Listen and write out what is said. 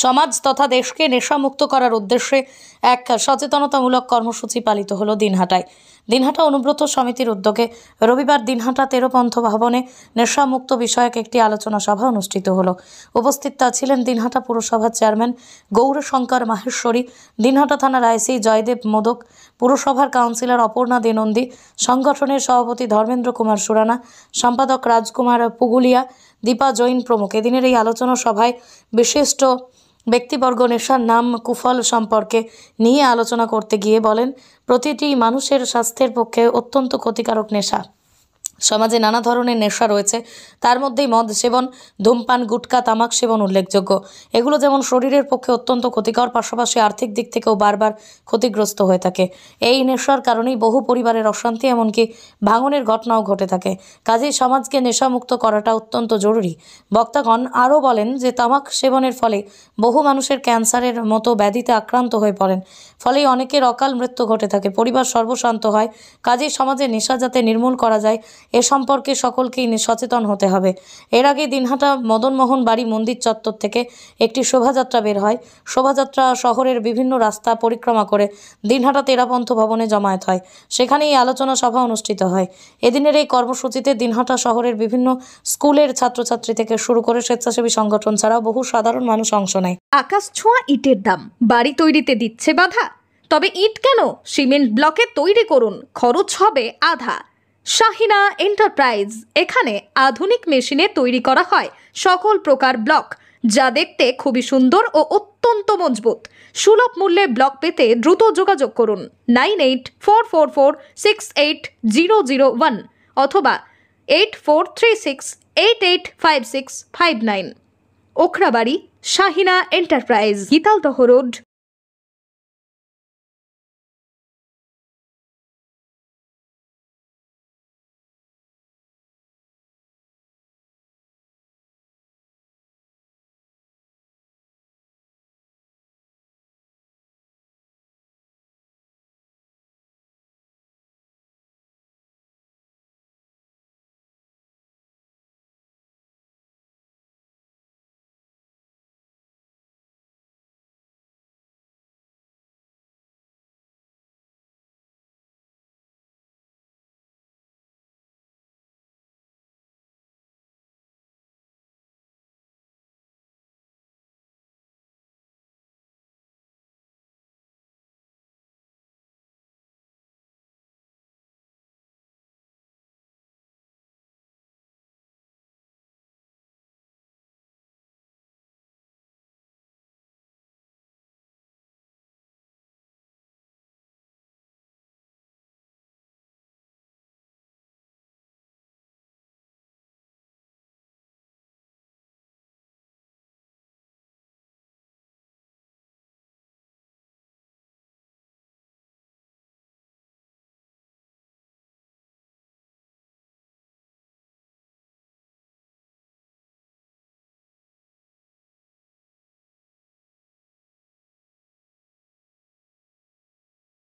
সমাজ তথা দেশকে নেশামুক্ত করার উদ্দেশ্যে এক সচেতনতামূলক কর্মসূচি পালিত হল দিনহাটায় দিনহাটা অনুব্রত সমিতির উদ্যোগে রবিবার দিনহাটা তেরোপন্থ ভবনে নেশামুক্ত বিষয়ক একটি আলোচনা সভা অনুষ্ঠিত হল উপস্থিত তা ছিলেন দিনহাটা পুরসভার চেয়ারম্যান গৌরশঙ্কর মাহেশ্বরী দিনহাটা থানার আইসি জয়দেব মোদক পুরসভার কাউন্সিলর অপর্ণা দেনন্দী সংগঠনের সভাপতি ধর্মেন্দ্র কুমার সুরানা সম্পাদক রাজকুমার পুগুলিয়া দীপা জৈন প্রমুখ এদিনের এই আলোচনা সভায় বিশিষ্ট ব্যক্তিবর্গ নেশার নাম কুফল সম্পর্কে নিয়ে আলোচনা করতে গিয়ে বলেন প্রতিটি মানুষের স্বাস্থ্যের পক্ষে অত্যন্ত ক্ষতিকারক নেশা সমাজে নানা ধরনের নেশা রয়েছে তার মধ্যেই মদ সেবন ধূমপান গুটকা তামাক সেবন উল্লেখযোগ্য এগুলো যেমন শরীরের পক্ষে অত্যন্ত ক্ষতিকর পাশাপাশি আর্থিক দিক থেকেও বারবার ক্ষতিগ্রস্ত হয়ে থাকে এই নেশার কারণেই বহু পরিবারের অশান্তি এমনকি ভাঙনের ঘটনাও ঘটে থাকে কাজেই সমাজকে নেশামুক্ত করাটা অত্যন্ত জরুরি বক্তাগণ আরও বলেন যে তামাক সেবনের ফলে বহু মানুষের ক্যান্সারের মতো ব্যাধিতে আক্রান্ত হয়ে পড়েন ফলে অনেকের অকাল মৃত্যু ঘটে থাকে পরিবার সর্বশান্ত হয় কাজেই সমাজে নেশা যাতে নির্মূল করা যায় এ সম্পর্কে সকলকেই সচেতন হতে হবে এর আগে দিনহাটা মদনমোহন বাড়ি মন্দির চত্বর থেকে একটি শোভাযাত্রা বের হয় শোভাযাত্রা শহরের বিভিন্ন রাস্তা পরিক্রমা করে দিনহাটা তেরাপন্থ ভবনে জমায়েত হয় সেখানেই আলোচনা সভা অনুষ্ঠিত হয় এদিনের এই কর্মসূচিতে দিনহাটা শহরের বিভিন্ন স্কুলের ছাত্রছাত্রী থেকে শুরু করে স্বেচ্ছাসেবী সংগঠন ছাড়াও বহু সাধারণ মানুষ অংশ নেয় আকাশ ছোঁয়া ইটের দাম বাড়ি তৈরিতে দিচ্ছে বাধা তবে ইট কেন সিমেন্ট ব্লকে তৈরি করুন খরচ হবে আধা শাহিনা এন্টারপ্রাইজ এখানে আধুনিক মেশিনে তৈরি করা হয় সকল প্রকার ব্লক যা দেখতে খুবই সুন্দর ও অত্যন্ত মজবুত সুলভ মূল্যে ব্লক পেতে দ্রুত যোগাযোগ করুন nine eight four four four six eight zero zero one অথবা eight four three six eight eight five six five nine Okhrabari Shahina enterprise Gitaldaha road